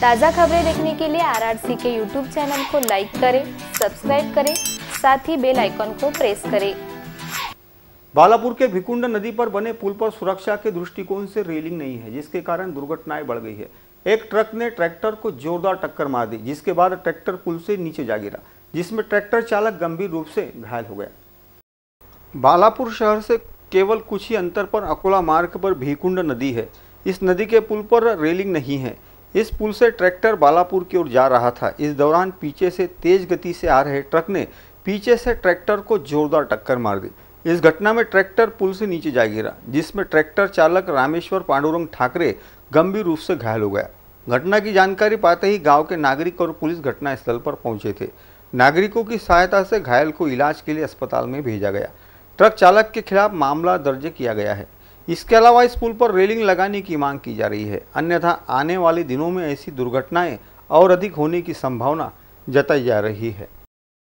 ताज़ा खबरें देखने के लिए आरआरसी के यूट्यूब चैनल को लाइक करें सब्सक्राइब करें साथ ही बेल आइकन को प्रेस करें बालापुर के भिकुंड नदी पर बने पुल पर सुरक्षा के दृष्टिकोण से रेलिंग नहीं है जिसके कारण दुर्घटनाएं बढ़ गई है एक ट्रक ने ट्रैक्टर को जोरदार टक्कर मार दी जिसके बाद ट्रैक्टर पुल से नीचे जा गिरा जिसमें ट्रैक्टर चालक गंभीर रूप से घायल हो गया बालापुर शहर से केवल कुछ ही अंतर पर अकोला मार्ग पर भीकुंड नदी है इस नदी के पुल पर रेलिंग नहीं है इस पुल से ट्रैक्टर बालापुर की ओर जा रहा था इस दौरान पीछे से तेज गति से आ रहे ट्रक ने पीछे से ट्रैक्टर को जोरदार टक्कर मार दी इस घटना में ट्रैक्टर पुल से नीचे जा गिरा जिसमें ट्रैक्टर चालक रामेश्वर पांडुरंग ठाकरे गंभीर रूप से घायल हो गया घटना की जानकारी पाते ही गांव के नागरिक और पुलिस घटनास्थल पर पहुंचे थे नागरिकों की सहायता से घायल को इलाज के लिए अस्पताल में भेजा गया ट्रक चालक के खिलाफ मामला दर्ज किया गया है इसके अलावा इस पुल पर रेलिंग लगाने की मांग की जा रही है अन्यथा आने वाले दिनों में ऐसी दुर्घटनाएं और अधिक होने की संभावना जताई जा रही है